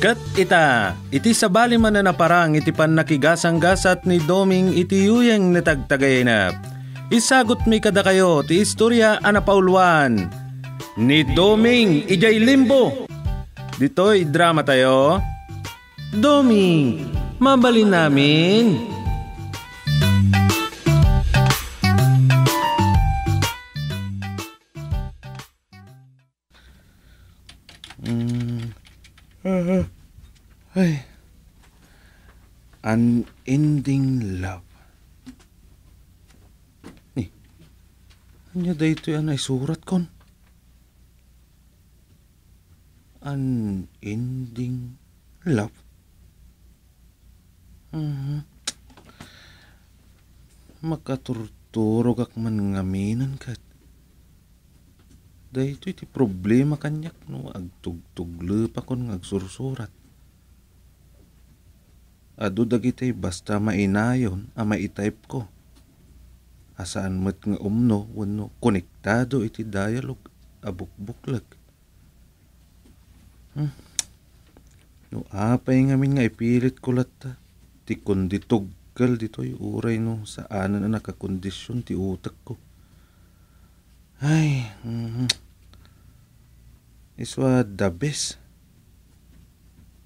Kat ita, iti sabali man na naparang iti pan nakigasang-gasat ni Doming iti yuyeng natagtagayanap. Isagot mi kada kayo ti istorya anapauluan. Ni Doming ijay limbo. Ditoy drama tayo. Doming, mabalin namin. Ay. Unending love. Ni. Anya daytoy anay surat kon. Unending love. Mm-hmm. Makaturturo kak man ngaminan ka. Dahil iti problema kanyak no agtugtuglo pa kon ngagsursurat adu dagiti basta mainayon a ah, maitype ko. Asaan met nga umno wenno konektado iti dialog a ah, bukbuklag. Hmm. No apay ngamin nga ipilit ko latta ti kundi tuggal ditoy uray no saan na nakakondisyon ti utak ko. Ay, mm -hmm. iswa the best.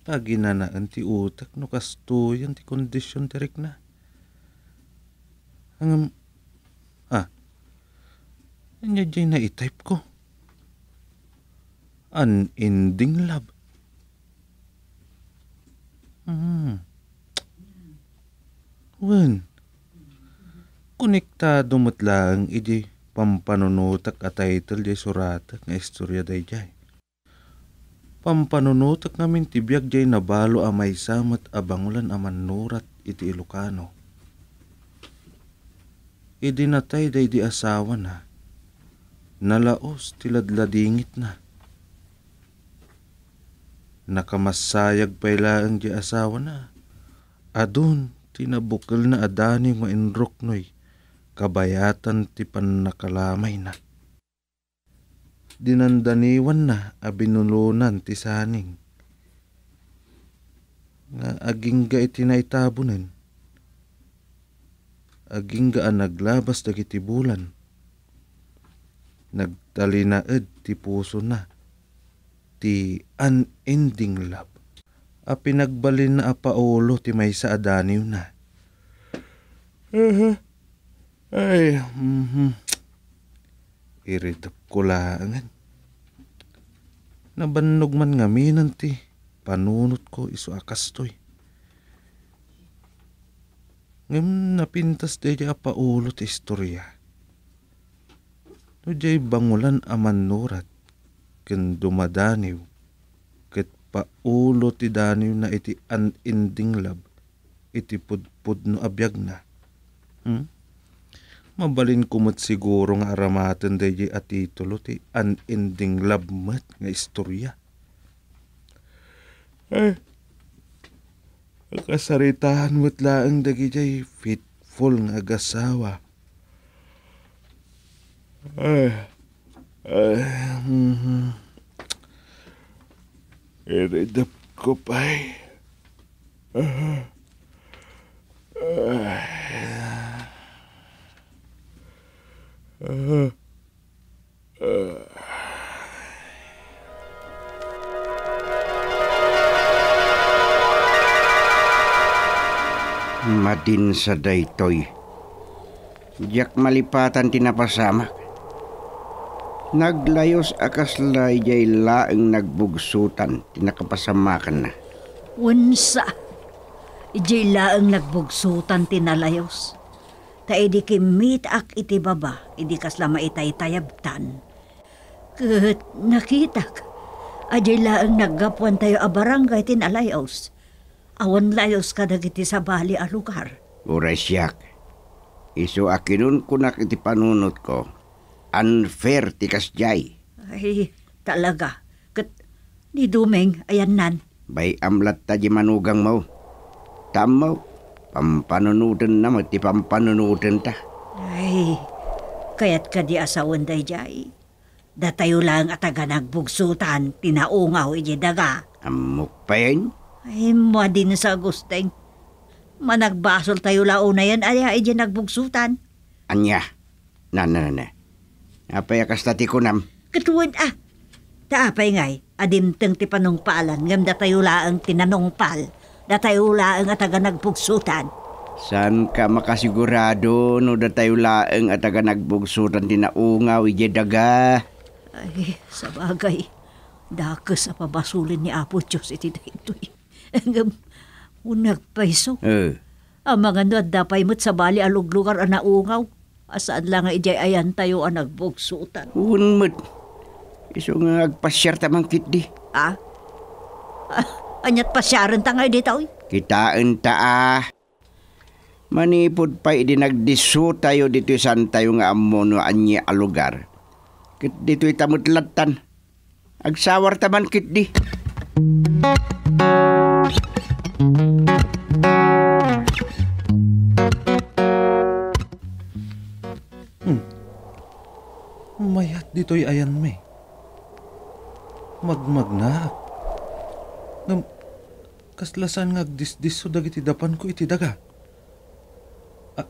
Paginanaan ti utak no kastuyan ti kondisyon ti na. Ang ah. Anya jay na i-type ko. Unending love. Hmm. Wen. Konektado mo't lang iji pampanunutak at title di surat ng istorya day jay. Pampanunutak ngamin tibyak jay nabalo amay samat abangulan a manurat iti Ilocano. Idinatay day di asawa na. Nalaos tiladladingit na. Nakamasayag pailaan di asawa na. Adun tinabukal na adani mo inroknoy. Kabayatan ti panakalamay na dinandaniwan na abinulunan ti saning. Nga agingga iti naitabunin. Agingga ang naglabas dagiti bulan. Nagtalinaed ti puso na ti unending love. A pinagbalin na paulo ti may sa adaniw na. Uh-huh. Ay, mm-hmm. Iritap ko langan. Nabannog man nga minan ti. Panunot ko iso akas to'y. Ngayon napintas di dya paulot istorya. No dya bangulan aman nurat. Ken dumadaniw. Ket paulo ti daniw na iti unending love. Iti pudpud no abyag na. Hmm? mabalin kumot siguro nga aramatan dahi at titulo ti unending love mat nga istorya. Eh, kasaritahan mo't laang dagijay faithful nga agasawa. Eh, eh, mm-hmm. Iridap ko pa'y. Uh, uh, Uh, uh. Madin sa daytoy. Diyak malipatan tinapasama. Naglayos akaslay jay laeng nagbugsutan tinakapasamakan na. Unsa? Ijay laeng nagbugsutan tinalayos ta edi idi kimitak iti baba, idi kasla tayabtan. Kat nakitak, adila ang naggapuan tayo a barangay tinalayos. Awan layos ka dagiti sa bali a lugar. Uresyak, iso akinun kunak iti panunot ko, unfair ti kasjay. Ay, talaga. Kat ni Dumeng, ayan nan. Bay amlat ta di manugang mo. Tam mo. Pampanunutan na mati pampanunutan ta. Ay, kayat ka di asawon day jay. Datayo lang ataga nagbugsutan, tinaungaw iji daga. Amok pa yan? Ay, mo din sa gusteng. Managbasol tayo lao na yan, ay iji nagbugsutan. Anya, na na na na. Apayakas tati ko nam. Katuwad ah. Taapay ngay, adimteng ti panong paalan, ngam datayo laang tinanong pal datay ulaeng at taga nagpugsutan. San ka makasigurado no datay ulaeng at taga nagpugsutan tinaungaw ije daga? Ay, sabagay. Dakas sa pabasulin ni Apo Diyos iti daytoy. Ang unag paiso. Eh. Ang mga no at dapay mo't sa bali alog ang naungaw. Asaan lang nga ijay ayan tayo ang nagbugsutan. Unmat. Iso nga agpasyar tamang kit di. Ah? ah? Anyat pasyaran ta nga dito oy. Kitaan ta ah. Manipod pa idinagdiso tayo dito'y saan tayo nga amono anya alugar. lugar. Kit dito'y tamutlatan. Agsawar taman kit di. Hmm. Mayat dito'y ayan me. Magmag na. Nung Kaslasan nga disdiso dagiti dapan ko iti daga. Ah,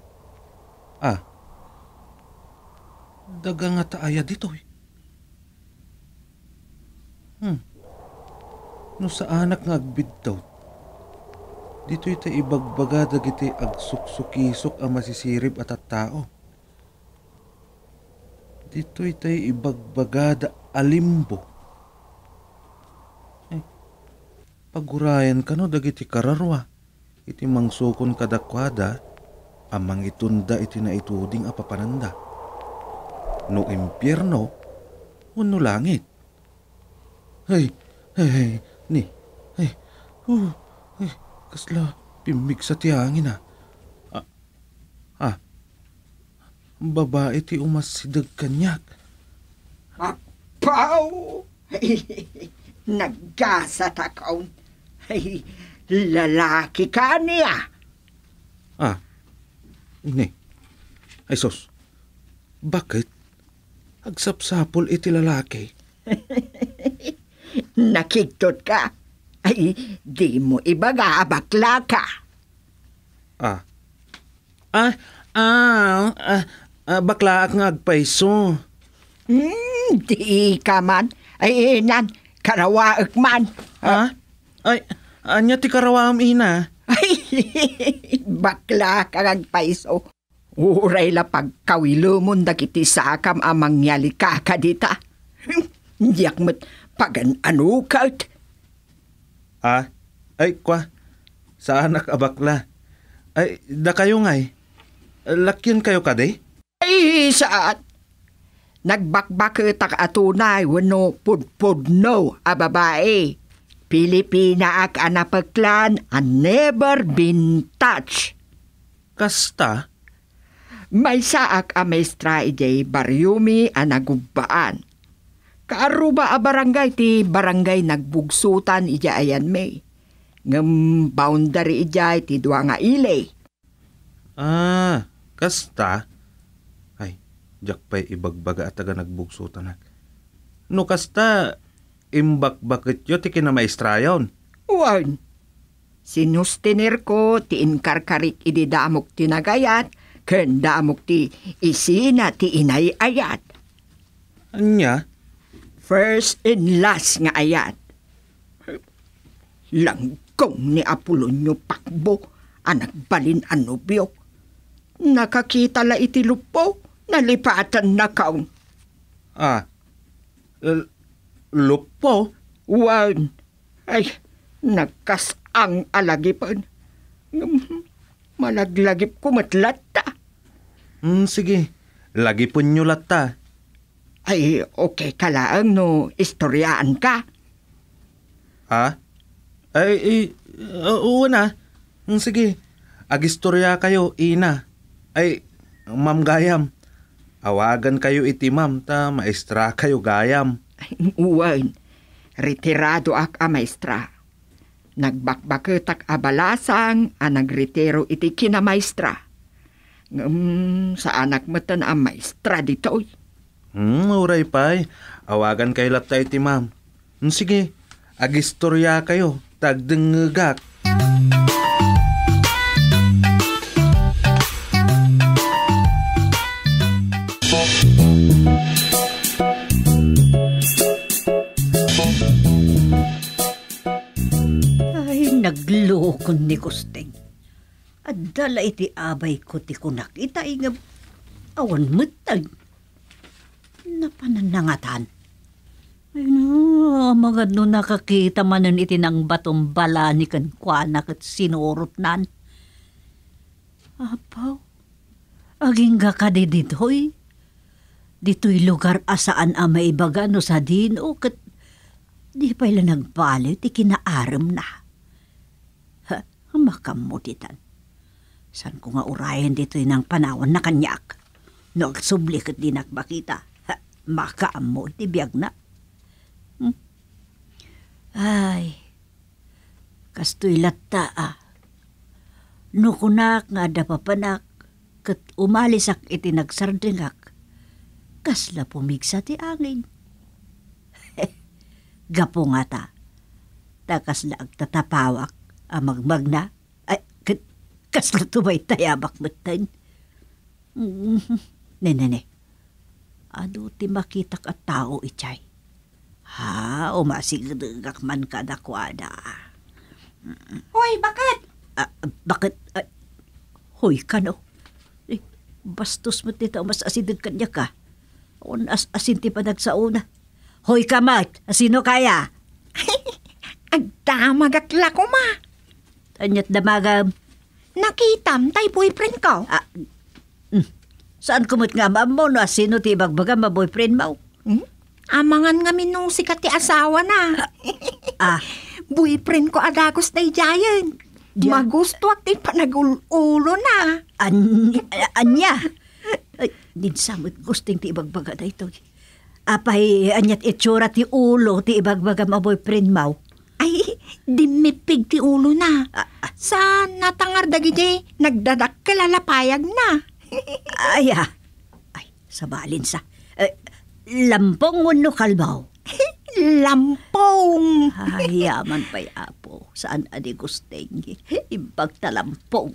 ah. Daga nga taaya ditoy. Hmm. No sa anak nga agbidtaw. Dito'y ta ibagbaga dagiti agsuksukisok a masisirib at at tao. Dito'y ta ibagbaga da alimbo pagurayan kano dagiti kararwa iti mangsukon kadakwada amang itunda iti naituding apapananda. No impyerno, uno langit. Hey, hey, hey, ni, hey, uh, hey, kasla, pimig sa tiangin ah. Ah, ah, babae ti umasidag kanyak. Apaw! Naggasat akaw ay, lalaki ka niya. Ah, ah ni. Ay sos, bakit? Agsapsapol iti lalaki. Nakiktot ka. Ay, di mo ibaga abakla ka. Ah. Ah, ah, ah, ah bakla ak nga Hmm, di ka man. Ay, eh, nan, karawaak man. Ah? ah? Ay, anya ti karawaam ina. Ay, bakla karag paiso. Uray la pagkawilo mo dakiti sakam amang yali ka kadita. Diyak mo't pagan ano kat. Ah, ay kwa, saan abakla. Ay, da kayo ngay. Lakyan kayo kaday? Ay, saat. Nagbakbak tak atunay wano pudpud no a babae. Pilipina ak anapaklan and never been touch. Kasta? May saak a mestra ijay baryumi anagubbaan. Kaaruba a barangay ti barangay nagbugsutan ija ayan may. Ngam boundary ijay ti dua nga ilay. Ah, kasta? Ay, jakpay ibagbaga at taga nagbugsutan No kasta, imbakbakit yo ti kinamaistrayon. Wan. Sinustiner ko ti inkarkarik idi damok ti nagayat, ken damok ti isina ti inay ayat. Anya? First and last nga ayat. Langkong ni Apolonyo Pakbo, anak balin anubyo. Nakakita la iti lupo, nalipatan na kaon. Ah, lupo, wan, ay, nagkasang alagipan. Malaglagip ko matlata. Mm, sige, lagipon nyo lata. Ay, okay ka lang no, istoryaan ka. Ha? Ay, ay uh, oo na. Mm, sige, agistorya kayo, ina. Ay, ma'am gayam. Awagan kayo iti ma'am, ta maestra kayo gayam uwan, retirado ak amaestra. Ah, maestra. Nagbakbaketak a ah, balasang a ah, nagretiro iti kina maestra. Ngum, sa anak matan a maestra ditoy. Hmm, uray pay. Awagan kay laptay ti ma'am. Hmm, sige, agistorya kayo. Tagdengegak. kun ni Kusting. Adala iti abay ko ti kunak. Itaingab awan matag. Napananangatan. Ay no, magad no nakakita manan iti ng batong bala ni kankwanak at sinurot nan. Apaw, aging kakadi ditoy. Dito'y lugar asaan ama ibaga no sa din o kat di pala nagpalit, ikinaaram na. Ang makamuditan. San ko nga urayan dito ng panahon na kanyak. No, subli kat di nakbakita. Ha, makaamod, ibiyag na. Hmm? Ay, kastoy latta ah. Nukunak nga dapapanak, kat umalisak iti nagsardingak. Kasla pumigsa ti angin. Gapo nga ta, takas na agtatapawak Amagbag ah, na. Ay, kasla to ba'y tayabak mm-hmm. ne, ne. ano ti makita ka tao ichay? Ha, o umasigdagak man ka na kwada. Hoy, bakit? Ah, bakit? Ah, hoy, kano? Eh, bastos mo tita, mas asidag kanya ka. On as asinti pa nagsauna. Hoy, kamat, sino kaya? Ay, agdamagakla ko ma. Anyat damagam. Nakitam, tay boyfriend ko. Ah, mm, saan kumot nga ma'am mo na sino ti bagbaga ma boyfriend mo? Hmm? Amangan nga minung sikat ti asawa na. ah. boyfriend ko adagos day giant. Yeah. Magusto at ti panagulo na. An anya. Ay, din samot gusting ti ibagbaga na ito. Apay anyat itsura ti ulo ti ibagbaga ma boyfriend mo dimipig ti ulo na. Ah, ah. Sa natangar dagiti, nagdadak kalalapayag na. ay, ah. Ay, sabalin sa. Eh, lampong wano kalbaw. lampong! ay, yaman pa'y apo. Saan adi gustengi? Impagta lampong.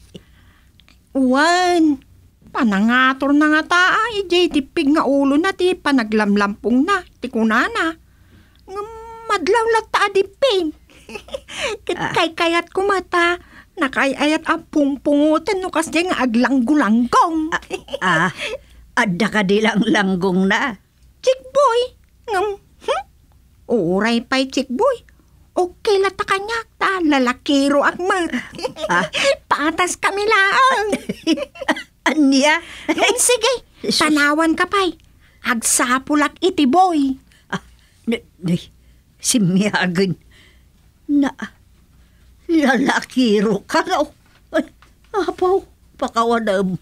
Uwan, panangator na nga taa, ijay tipig nga ulo na ti panaglamlampong na, ti kunana. Ngam madlaw lata di pain. Kit ah. kay kayat kumata, nakayayat ang pungpungutan no kas nga aglanggulangkong. ah, ah. adda ka di lang langgong na. Chick boy, ngam, hmm? Uray pa'y chikboy. Okay lata kanyak ta, lalakiro ak ah. ah. Patas kami lang. Anya? Ay, hmm, sige, tanawan ka pa'y. Agsapulak iti boy. Ah, si Miyagin na lalakiro ka raw. Ay, apaw, pakawanam.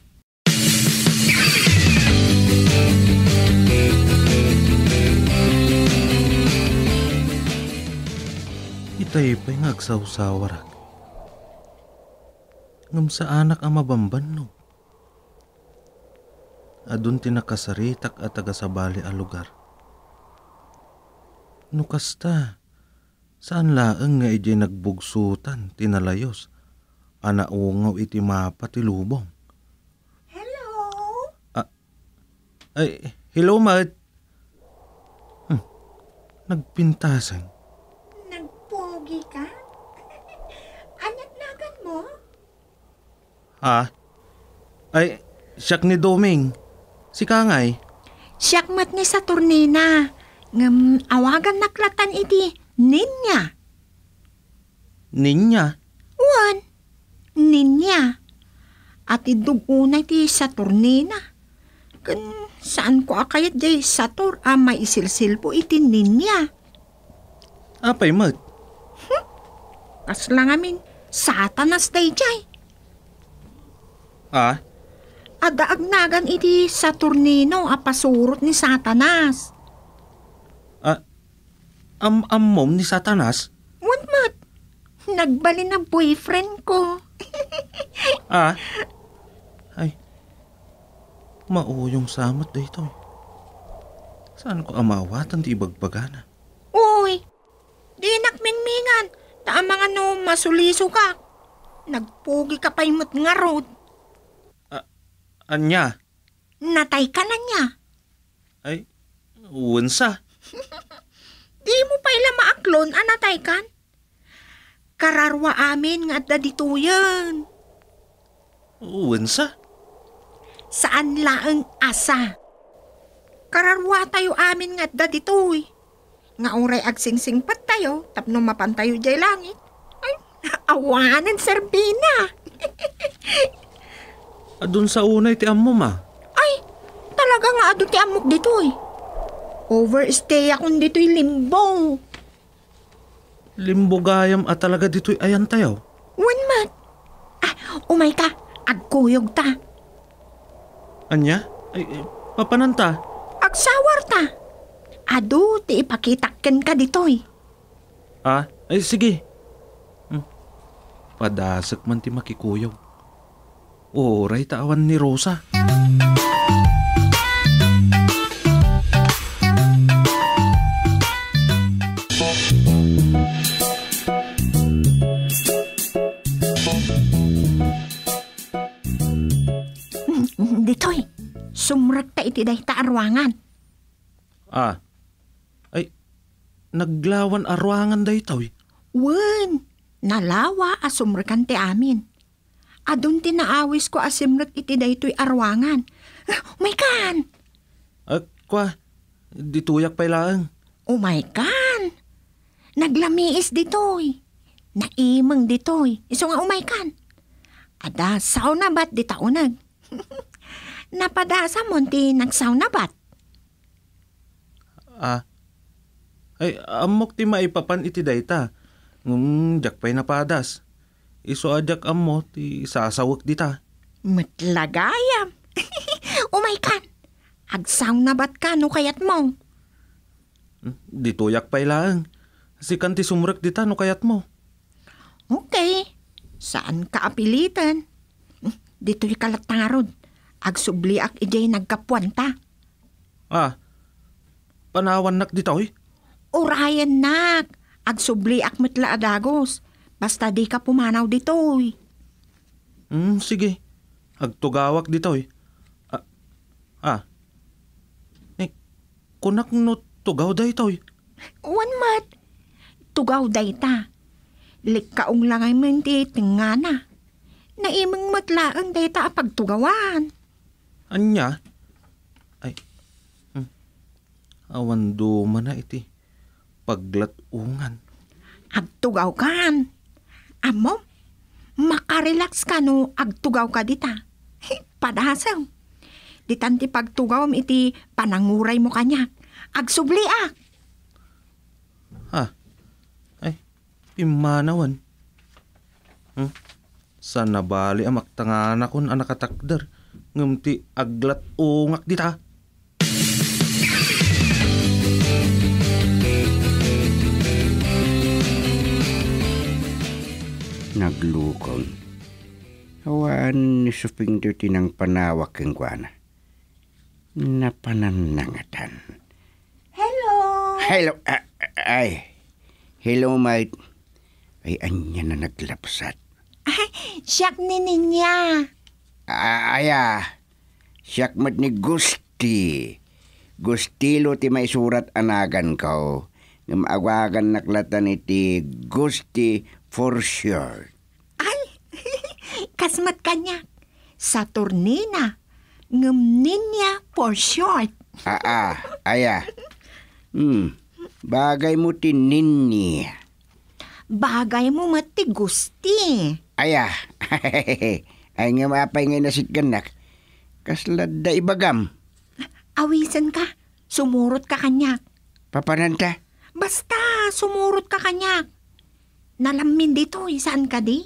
Itay pa'y ngagsawsawarak. Ngam sa anak ang mabamban no. Adun tinakasaritak at tagasabali a lugar No kasta, saan laeng nga ije nagbugsutan tinalayos, anaungaw iti mapatilubong. Hello? Ah, ay, hello ma. Hmm, nagpintasan. Nagpogi ka? Anatlagan mo? Ha? Ay, siyak ni Doming. Si Kangay. Siyak mat ni Saturnina ngam awagan naklatan iti ninya. Ninya? Wan, ninya. At idugunay iti Saturnina. Kun saan ko akayat jay Satur ang ah, maisilsil po iti ninya. Apay mat? Hmm? Kas lang amin, satanas day jay. Ah? Adaagnagan iti Saturnino apasurot ah, ni Satanas am-amom ni Satanas? What mat? Nagbali na boyfriend ko. ah? Ay, mauyong samot dito. Saan ko amawatan ti ibagbagana? Uy, di nakminmingan. Tama nga no, masuliso ka. Nagpugi ka pa imot nga road. A- anya? Natay ka na niya. Ay, unsa? Di mo pa ila maaklon, anatay kan? Kararwa amin nga da dituyan. Uwan sa? Saan laang asa? Kararwa tayo amin nga da ditoy. Eh. Nga uray agsingsing pat tayo, tapno mapantayo jay langit. Ay, awanan serbina. adun sa unay ti ammo ma. Ay, talaga nga adun ti amok ditoy. Eh. Overstay akong dito'y limbong. Limbo gayam at ah, talaga dito'y ayan tayo. One month. Ah, umay ka. Agkuyog ta. Anya? Ay, ay eh, papananta? Agsawar ta. Ado, ti ipakitakken ka dito'y. Ah, ay sige. Hmm. Padasak man ti makikuyog. Oray awan ni Rosa. Rosa. ditoy. Sumrat ta iti day ta arwangan. Ah. Ay, naglawan arwangan day toy. Wen, nalawa asumrakan ti amin. Adun ti naawis ko asimrat iti day to'y arwangan. Oh my God! Ah, kwa, dituyak pa ilaan. Oh my God! Naglamiis ditoy. Naimang ditoy. Iso nga oh my God! Ada, sao na ba't di taunag? napadasa monti ti saunabat. bat. Ah, ay amok ti maipapan iti dayta. Ngum, jakpay napadas. Iso ajak amo ti sasawak dita. Matlagayam. Umay kan. Agsauna bat ka no kayat mo. Hmm, Dituyak pa'y lang. Sikan ti sumrek dita no kayat mo. Okay. Saan ka apilitan? Hmm, dito'y kalatarod. Agsubli ak nagkapuan nagkapwanta. Ah, panawan nak ditoy? Eh? Urayan nak. agsubli ak mitla adagos. Basta di ka pumanaw ditoy. Eh. Hmm, sige. Agtugawak ditoy. Eh. Ah, ah. Eh, kunak no tugaw da itoy. Uwan mat. Tugaw da ita. Likaong lang ay minti tingana. Naimang matlaan data ita pagtugawan. Anya? Ay. Hmm. Awando man na iti. Paglatungan. Agtugaw kan. Amo, makarelax ka no agtugaw ka dita. Hey, Padasaw. Ditan ti pagtugaw iti pananguray mo kanya. Agsubli ah. Ha? Ay, pimanawan. Hmm? Sana bali amak ah, tangan akon anakatakdar ah, ngumti aglat ungak dita. Naglukong. Hawaan ni suping duty ng panawak kang guana. Napananangatan. Hello! Hello! Ah, ay! Hello, mate. Ay, anya na naglapsat. Ay, siyak ni ninya. Aya, siyak mat ni Gusti. Gustilo ti may surat anagan kao. Nga maagwagan naklatan iti Gusti for sure. Ay, kasmat kanya. Sa turnina. Ngam Ngumninya for sure. Aa, aya. Hmm, bagay mo ti ninni. Bagay mo mati gusti. Aya. Ay nga maapay nga nasit ganak. Kaslad da ibagam. Awisan ka. Sumurot ka kanyak. Papananta? Basta, sumurot ka kanyak. Nalammin dito, isan eh, ka di?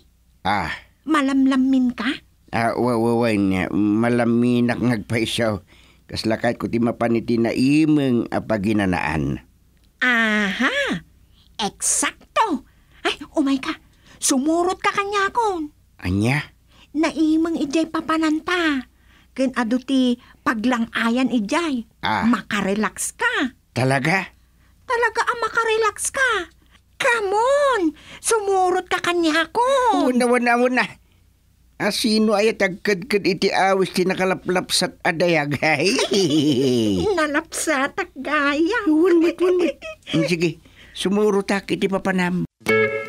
Ah. Malamlammin ka? Ah, wawaway na. Malaminak Kasla Kaslakay ko ti mapaniti na imeng apaginanaan. Aha! Eksakto! Ay, umay ka! Sumurot ka kanya akon! Anya? naimang ijay papananta. Ken aduti ti paglangayan ijay. Ah. Makarelax ka. Talaga? Talaga ang ah, makarelax ka. Come on! Sumurot ka kanya ko! Una, una, una. Asino ah, ay tagkadkad iti awis ti nakalaplapsat adayag, ah, hay? Nalapsat at gaya. Wunwit, wunwit. Mm, sige, sumurot ak iti papanam. Music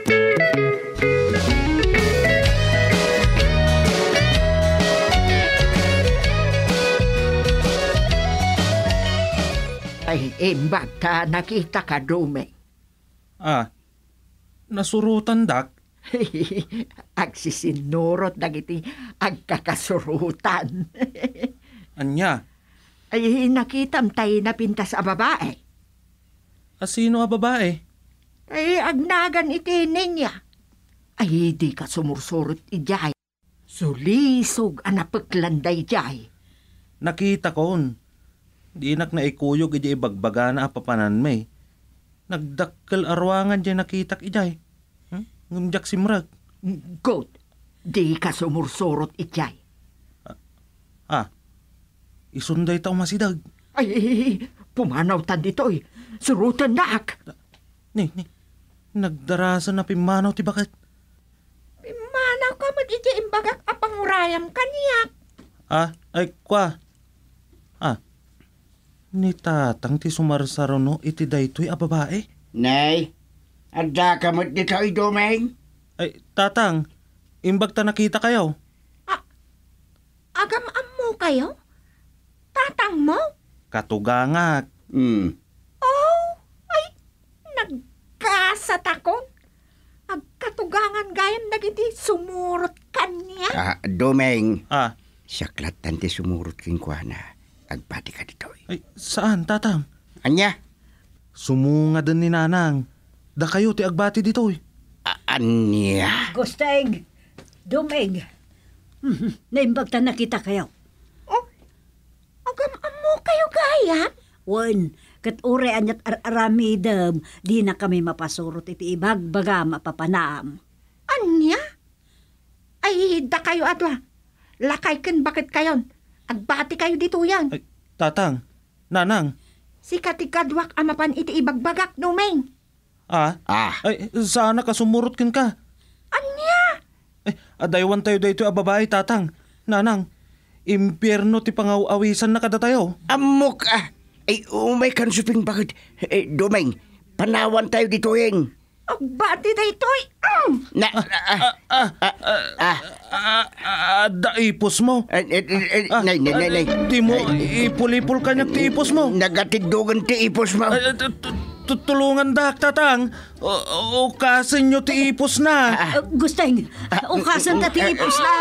ay imbagta eh, ah, nakita ka dume. Ah, nasurutan dak? Agsisinurot dagiti agkakasurutan. Anya? Ay nakitam tayo napintas a babae. Asino ah, a babae? Ay agnagan iti niya. Ay di ka sumursurot ijay. Sulisog anapaklanday jay. Nakita ko Di inak na ikuyog iti ibagbaga na apapanan may. Nagdakkel arwangan di nakitak ijay. Hmm? Ngumjak simrag. Good. Di ka sumursurot ijay. Ah, ah. isunday tao masidag. Ay, ay, ay, pumanaw tan dito eh. Surutan naak. Ah, ni, ni, nagdarasan na pimanaw ti bakit? Pimanaw ka mo iti imbagak apangurayam kaniyak. Ah, ay kwa. Ah, Ni tatang ti sumarsaro no iti daytoy a babae. Nay, adda kamot ni kay Domeng. Ay, tatang, imbag ta nakita kayo. A- agam-am mo kayo? Tatang mo? Katugangak. Mm. Oh, ay, nagkasat akong. Agkatugangan gayan nagiti sumurot kanya. Ah, Domeng. Ah. Siya klatan ti sumurot king kuana Agpati ka dito eh. Ay, saan, tatang? Anya? Sumunga din ni nanang. Da kayo ti agbati dito eh. anya? Gustaig, dumig. Mm-hmm. na kita kayo. Oh, agam mo kayo gaya? Wan, kat ure anyat ar-aramidam, di na kami mapasurot iti ibagbaga mapapanaam. Anya? Ay, da kayo atwa. Lakay ken bakit kayon? Agbati kayo dito yan. Ay, tatang, nanang. Si katikadwak amapan iti ibagbagak, numeng. Ah? Ah. Ay, saan ka sumurot kin ka. Anya? Ay, adaywan tayo dito ah, babae, tatang. Nanang, impyerno ti pangawawisan na kada tayo. Amok ah! Ay, umay kansuping bakit. Eh, Domeng, panawan tayo dito, hing. Bati na ito Na, ah, ah, ah, ah, daipos mo. Ah, Nay, nay, nay, nay. Di mo, ipulipol ka tiipos mo. Nagatigdugan ti ipos mo. tutulungan dak tatang o, o kasin nyo tiipos na Ah, Gusteng, ukasan ta tiipos na.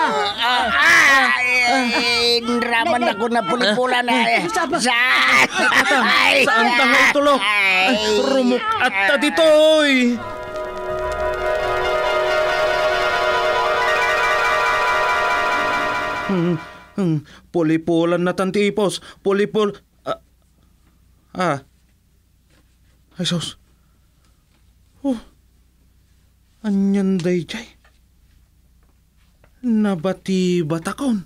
Ay, Raman ako na pulipulan na. Saan? Saan tangaw tulo? Ay, rumok at ta dito oy. Hmm, hmm, pulipulan na tantipos. Pulipul... Ah. ah. Ay, sos. Oh. Anyan day jay. Nabati batakon.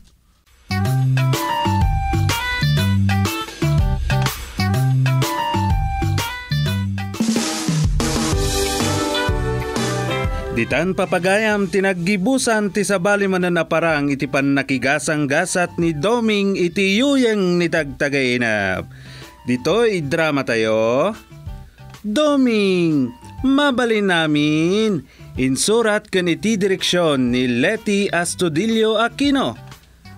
Ditan papagayam tinaggibusan ti sabali mananaparang itipan nakigasang gasat ni Doming iti yuyang nitagtagainap. Dito drama tayo. Doming, mabali namin. Insurat kan iti direksyon ni Leti Astudillo Aquino